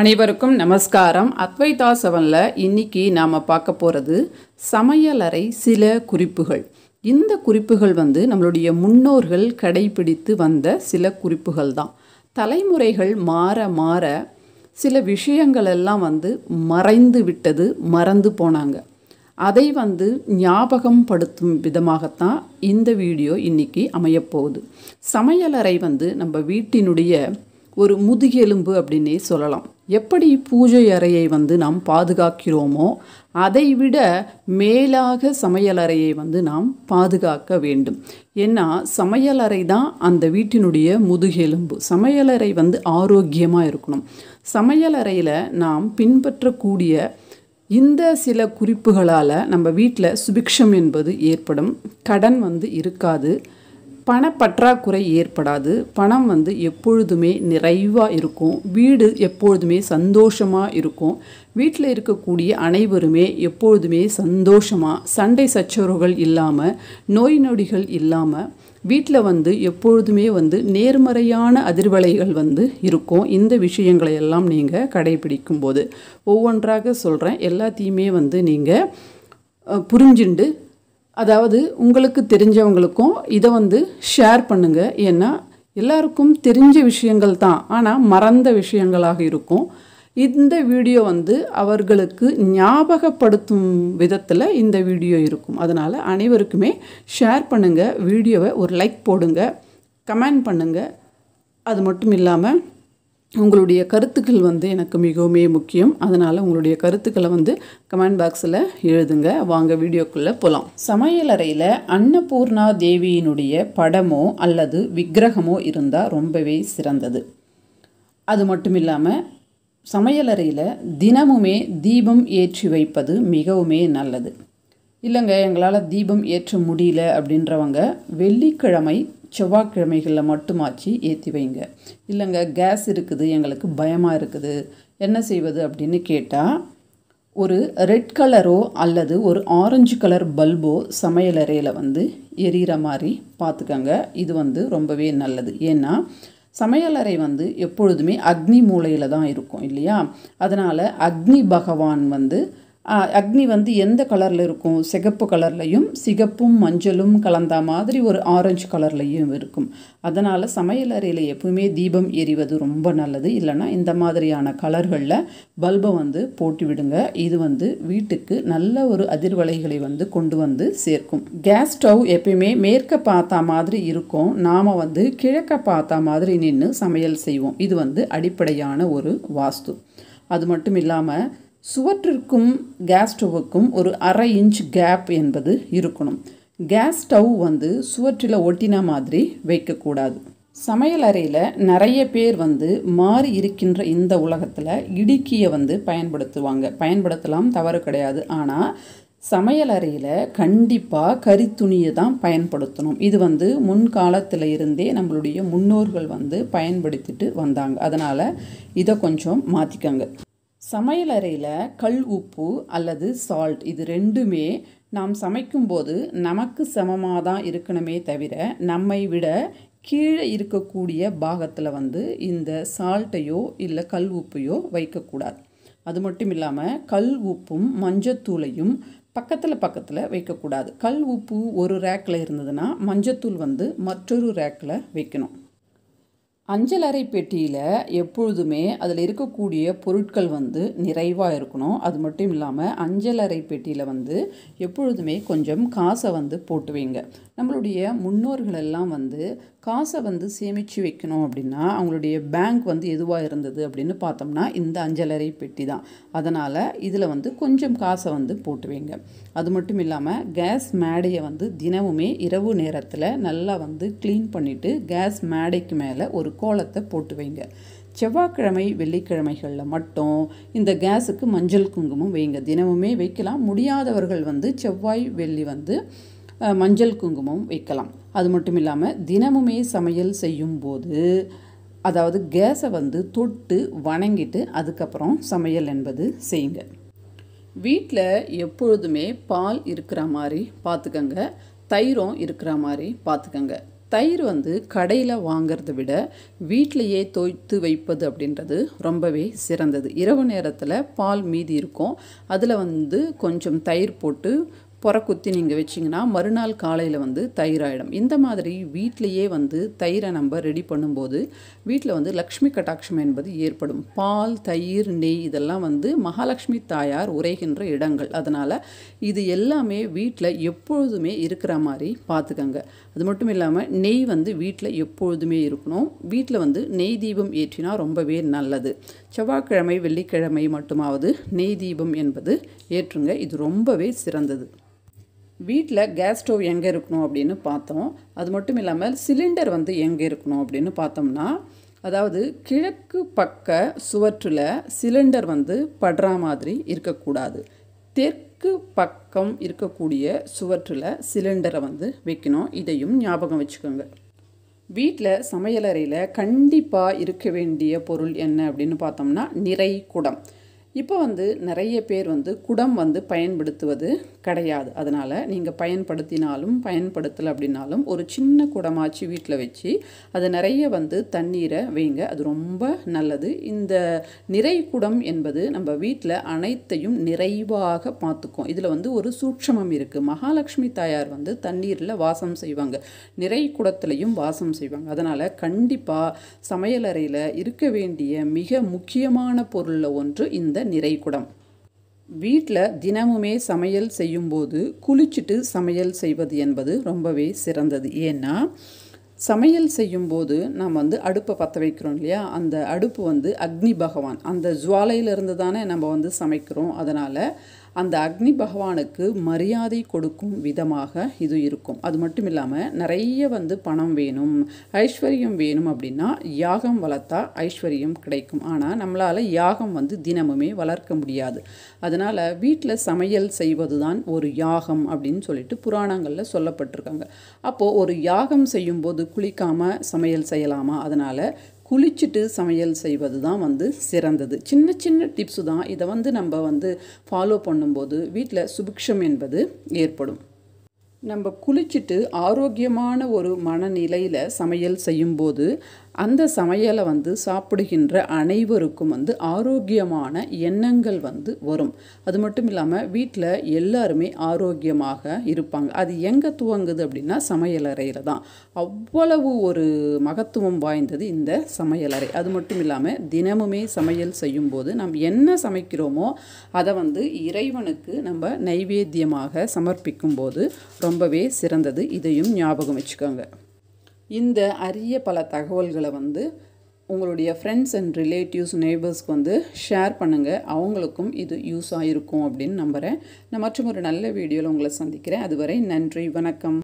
அனைவருக்கும் நமஸ்காரம் அத்வைதா செவனில் இன்றைக்கி நாம் பார்க்க போகிறது சமையலறை சில குறிப்புகள் இந்த குறிப்புகள் வந்து நம்மளுடைய முன்னோர்கள் கடைபிடித்து வந்த சில குறிப்புகள் தான் தலைமுறைகள் மாற மாற சில விஷயங்கள் எல்லாம் வந்து மறைந்து விட்டது மறந்து போனாங்க அதை வந்து ஞாபகம் படுத்தும் விதமாகத்தான் இந்த வீடியோ இன்றைக்கி அமையப்போகுது சமையலறை வந்து நம்ம வீட்டினுடைய ஒரு முதுகெலும்பு அப்படின்னே சொல்லலாம் எப்படி பூஜை அறையை வந்து நாம் பாதுகாக்கிறோமோ அதைவிட மேலாக சமையலறையை வந்து நாம் பாதுகாக்க வேண்டும் ஏன்னா சமையலறை தான் அந்த வீட்டினுடைய முதுகெலும்பு சமையலறை வந்து ஆரோக்கியமாக இருக்கணும் சமையலறையில் நாம் பின்பற்றக்கூடிய இந்த சில குறிப்புகளால் நம்ம வீட்டில் சுபிக்ஷம் என்பது ஏற்படும் கடன் வந்து இருக்காது பணப்பற்றாக்குறை ஏற்படாது பணம் வந்து எப்பொழுதுமே நிறைவாக இருக்கும் வீடு எப்பொழுதுமே சந்தோஷமாக இருக்கும் வீட்டில் இருக்கக்கூடிய அனைவருமே எப்பொழுதுமே சந்தோஷமாக சண்டை சச்சரவுகள் இல்லாமல் நோய் நொடிகள் இல்லாமல் வீட்டில் வந்து எப்பொழுதுமே வந்து நேர்மறையான அதிர்வலைகள் வந்து இருக்கும் இந்த விஷயங்களை எல்லாம் நீங்கள் கடைபிடிக்கும் போது ஒவ்வொன்றாக சொல்கிறேன் எல்லாத்தையுமே வந்து நீங்கள் புரிஞ்சுண்டு அதாவது உங்களுக்கு தெரிஞ்சவங்களுக்கும் இதை வந்து ஷேர் பண்ணுங்கள் ஏன்னா எல்லாருக்கும் தெரிஞ்ச விஷயங்கள் தான் ஆனால் மறந்த விஷயங்களாக இருக்கும் இந்த வீடியோ வந்து அவர்களுக்கு ஞாபகப்படுத்தும் விதத்தில் இந்த வீடியோ இருக்கும் அதனால் அனைவருக்குமே ஷேர் பண்ணுங்கள் வீடியோவை ஒரு லைக் போடுங்க கமெண்ட் பண்ணுங்கள் அது மட்டும் இல்லாமல் உங்களுடைய கருத்துக்கள் வந்து எனக்கு மிகவுமே முக்கியம் அதனால் உங்களுடைய கருத்துக்களை வந்து கமெண்ட் பாக்ஸில் எழுதுங்க வாங்க வீடியோக்குள்ளே போகலாம் சமையலறையில் அன்னபூர்ணா தேவியினுடைய படமோ அல்லது விக்கிரகமோ இருந்தால் ரொம்பவே சிறந்தது அது மட்டும் இல்லாமல் சமையலறையில் தினமுமே தீபம் ஏற்றி வைப்பது மிகவுமே நல்லது இல்லைங்க எங்களால் தீபம் ஏற்ற முடியல அப்படின்றவங்க வெள்ளிக்கிழமை செவ்வாய்க்கிழமைகளில் மட்டுமாச்சு ஏற்றி வைங்க இல்லைங்க கேஸ் இருக்குது எங்களுக்கு பயமாக இருக்குது என்ன செய்வது அப்படின்னு கேட்டால் ஒரு ரெட் கலரோ அல்லது ஒரு ஆரஞ்சு கலர் பல்போ சமையலறையில் வந்து எரியிற மாதிரி பார்த்துக்கங்க இது வந்து ரொம்பவே நல்லது ஏன்னா சமையலறை வந்து எப்பொழுதுமே அக்னி மூலையில் தான் இருக்கும் இல்லையா அதனால் அக்னி பகவான் வந்து அக்னி வந்து எந்த கலரில் இருக்கும் சிகப்பு கலர்லையும் சிகப்பும் மஞ்சளும் கலந்த மாதிரி ஒரு ஆரஞ்சு கலர்லையும் இருக்கும் அதனால் சமையல் அறையில் எப்பவுமே தீபம் எரிவது ரொம்ப நல்லது இல்லைனா இந்த மாதிரியான கலர்களில் பல்பை வந்து போட்டு விடுங்க இது வந்து வீட்டுக்கு நல்ல ஒரு அதிர்வலைகளை வந்து கொண்டு வந்து சேர்க்கும் கேஸ் ஸ்டவ் எப்பயுமே மேற்க பார்த்தா மாதிரி இருக்கும் நாம் வந்து கிழக்க பார்த்தா மாதிரி நின்று சமையல் செய்வோம் இது வந்து அடிப்படையான ஒரு வாஸ்து அது மட்டும் இல்லாமல் சுவற்றிற்கும் கேஸ் ஸ்டவ்வுக்கும் ஒரு அரை இன்ச் கேப் என்பது இருக்கணும் கேஸ் ஸ்டவ் வந்து சுவற்றில் ஒட்டின மாதிரி வைக்கக்கூடாது சமையல் அறையில் நிறைய பேர் வந்து மாறி இருக்கின்ற இந்த உலகத்தில் இடுக்கியை வந்து பயன்படுத்துவாங்க பயன்படுத்தலாம் தவறு கிடையாது ஆனால் சமையல் அறையில் கண்டிப்பாக கரித்துணியை தான் பயன்படுத்தணும் இது வந்து முன்காலத்தில் இருந்தே நம்மளுடைய முன்னோர்கள் வந்து பயன்படுத்திட்டு வந்தாங்க அதனால் இதை கொஞ்சம் மாற்றிக்கங்க சமையலறையில் கல் உப்பு அல்லது சால்ட் இது ரெண்டுமே நாம் சமைக்கும்போது நமக்கு சமமாக தான் இருக்கணுமே தவிர நம்மை விட கீழே இருக்கக்கூடிய பாகத்தில் வந்து இந்த சால்ட்டையோ இல்லை கல் உப்பையோ வைக்கக்கூடாது அது மட்டும் இல்லாமல் கல் உப்பும் மஞ்சத்தூளையும் பக்கத்தில் பக்கத்தில் வைக்கக்கூடாது கல் உப்பு ஒரு ரேக்கில் இருந்ததுன்னா மஞ்சத்தூள் வந்து மற்றொரு ரேக்கில் வைக்கணும் அஞ்சலறை பெட்டியில் எப்பொழுதுமே அதில் இருக்கக்கூடிய பொருட்கள் வந்து நிறைவாக இருக்கணும் அது மட்டும் இல்லாமல் அஞ்சலறை பெட்டியில் வந்து எப்பொழுதுமே கொஞ்சம் காசை வந்து போட்டு வைங்க நம்மளுடைய முன்னோர்கள் எல்லாம் வந்து காசை வந்து சேமித்து வைக்கணும் அப்படின்னா அவங்களுடைய பேங்க் வந்து எதுவாக இருந்தது அப்படின்னு பார்த்தோம்னா இந்த அஞ்சலறை பெட்டி தான் அதனால் இதில் வந்து கொஞ்சம் காசை வந்து போட்டு வைங்க அது மட்டும் இல்லாமல் கேஸ் மேடையை வந்து தினமுமே இரவு நேரத்தில் நல்லா வந்து க்ளீன் பண்ணிவிட்டு கேஸ் மேடைக்கு மேலே ஒரு கோலத்தை போட்டு வைங்க செவ்வாய்க்கிழமை வெள்ளிக்கிழமைகளில் மட்டும் இந்த கேஸுக்கு மஞ்சள் குங்குமம் வைங்க தினமுமே வைக்கலாம் முடியாதவர்கள் வந்து செவ்வாய் வெள்ளி வந்து மஞ்சள் குங்குமம் வைக்கலாம் அது மட்டும் இல்லாமல் தினமுமே சமையல் செய்யும்போது அதாவது கேஸை வந்து தொட்டு வணங்கிட்டு அதுக்கப்புறம் சமையல் என்பது செய்யுங்க வீட்டில் எப்பொழுதுமே பால் இருக்கிற மாதிரி பார்த்துக்கங்க தயிரும் இருக்கிற மாதிரி பார்த்துக்கங்க தயிர் வந்து கடையில் வாங்கிறத விட வீட்டிலையே தோய்த்து வைப்பது அப்படின்றது ரொம்பவே சிறந்தது இரவு நேரத்தில் பால் மீதி இருக்கும் அதில் வந்து கொஞ்சம் தயிர் போட்டு புறக்குத்தி நீங்கள் வச்சிங்கன்னா மறுநாள் காலையில் வந்து தயிராயிடும் இந்த மாதிரி வீட்டிலையே வந்து தயிரை நம்ம ரெடி பண்ணும்போது வீட்டில் வந்து லக்ஷ்மி கட்டாட்சம் என்பது ஏற்படும் பால் தயிர் நெய் இதெல்லாம் வந்து மகாலட்சுமி தாயார் உரைகின்ற இடங்கள் அதனால் இது எல்லாமே வீட்டில் எப்பொழுதுமே இருக்கிற மாதிரி பார்த்துக்கங்க அது மட்டும் இல்லாமல் நெய் வந்து வீட்டில் எப்பொழுதுமே இருக்கணும் வீட்டில் வந்து நெய் தீபம் ஏற்றினா ரொம்பவே நல்லது செவ்வாய்க்கிழமை வெள்ளிக்கிழமை மட்டுமாவது நெய் தீபம் என்பது ஏற்றுங்க இது ரொம்பவே சிறந்தது வீட்டில் கேஸ் ஸ்டவ் எங்கே இருக்கணும் அப்படின்னு பார்த்தோம் அது மட்டும் இல்லாமல் சிலிண்டர் வந்து எங்கே இருக்கணும் அப்படின்னு பார்த்தோம்னா அதாவது கிழக்கு பக்க சுவற்றில் சிலிண்டர் வந்து படுற மாதிரி இருக்கக்கூடாது தெற்கு பக்கம் இருக்கக்கூடிய சுவற்றில் சிலிண்டரை வந்து வைக்கணும் இதையும் ஞாபகம் வச்சுக்கோங்க வீட்டில் சமையலறையில் கண்டிப்பாக இருக்க வேண்டிய பொருள் என்ன அப்படின்னு பார்த்தோம்னா நிறை குடம் இப்போ வந்து நிறைய பேர் வந்து குடம் வந்து பயன்படுத்துவது கிடையாது அதனால் நீங்கள் பயன்படுத்தினாலும் பயன்படுத்தலை அப்படின்னாலும் ஒரு சின்ன குடமாச்சு வீட்டில் வச்சு அது நிறைய வந்து தண்ணீரை வைங்க அது ரொம்ப நல்லது இந்த நிறை குடம் என்பது நம்ம வீட்டில் அனைத்தையும் நிறைவாக பார்த்துக்கும் இதில் வந்து ஒரு சூட்சமம் இருக்குது மகாலட்சுமி தாயார் வந்து தண்ணீரில் வாசம் செய்வாங்க நிறை குடத்துலையும் வாசம் செய்வாங்க அதனால் கண்டிப்பாக சமையலறையில் இருக்க வேண்டிய மிக முக்கியமான பொருளில் ஒன்று இந்த நிறை நிறைகுடம் வீட்டில் தினமுமே சமையல் செய்யும்போது குளிச்சுட்டு சமையல் செய்வது என்பது ரொம்பவே சிறந்தது ஏன்னா சமையல் செய்யும்போது நாம் வந்து அடுப்பை பற்ற வைக்கிறோம் இல்லையா அந்த அடுப்பு வந்து அக்னி பகவான் அந்த ஜுவாலையிலிருந்து தானே நம்ம வந்து சமைக்கிறோம் அதனால் அந்த அக்னி பகவானுக்கு மரியாதை கொடுக்கும் விதமாக இது இருக்கும் அது மட்டும் இல்லாமல் நிறைய வந்து பணம் வேணும் ஐஸ்வர்யம் வேணும் அப்படின்னா யாகம் வளர்த்தா ஐஸ்வர்யம் கிடைக்கும் ஆனால் நம்மளால் யாகம் வந்து தினமுமே வளர்க்க முடியாது அதனால் வீட்டில் சமையல் செய்வது தான் ஒரு யாகம் அப்படின்னு சொல்லிட்டு புராணங்களில் சொல்லப்பட்டிருக்காங்க அப்போது ஒரு யாகம் செய்யும்போது குளிக்காமல் சமையல் செய்யலாமா அதனால் குளிச்சுட்டு சமையல் செய்வது தான் வந்து சிறந்தது சின்ன சின்ன டிப்ஸு தான் இதை வந்து நம்ம வந்து ஃபாலோ பண்ணும்போது வீட்டில் சுபிக்ஷம் என்பது ஏற்படும் நம்ம குளிச்சுட்டு ஆரோக்கியமான ஒரு மனநிலையில் சமையல் செய்யும்போது அந்த சமையலை வந்து சாப்பிடுகின்ற அனைவருக்கும் வந்து ஆரோக்கியமான எண்ணங்கள் வந்து வரும் அது மட்டும் இல்லாமல் வீட்டில் எல்லாருமே ஆரோக்கியமாக இருப்பாங்க அது எங்கே துவங்குது அப்படின்னா சமையலறையில் தான் அவ்வளவு ஒரு மகத்துவம் வாய்ந்தது இந்த சமையலறை அது மட்டும் இல்லாமல் தினமுமே சமையல் செய்யும்போது நாம் என்ன சமைக்கிறோமோ அதை வந்து இறைவனுக்கு நம்ம நைவேத்தியமாக சமர்ப்பிக்கும்போது ரொம்ப ரொம்பவே சிறந்தது இதையும் ஞாபகம் வச்சுக்கோங்க இந்த அரிய பல தகவல்களை வந்து உங்களுடைய ஃப்ரெண்ட்ஸ் அண்ட் ரிலேட்டிவ்ஸ் நேபர்ஸ்க்கு வந்து ஷேர் பண்ணுங்கள் அவங்களுக்கும் இது யூஸ் ஆகிருக்கும் அப்படின்னு நம்புகிறேன் நான் மற்றும் ஒரு நல்ல வீடியோவில் உங்களை சந்திக்கிறேன் அதுவரை நன்றி வணக்கம்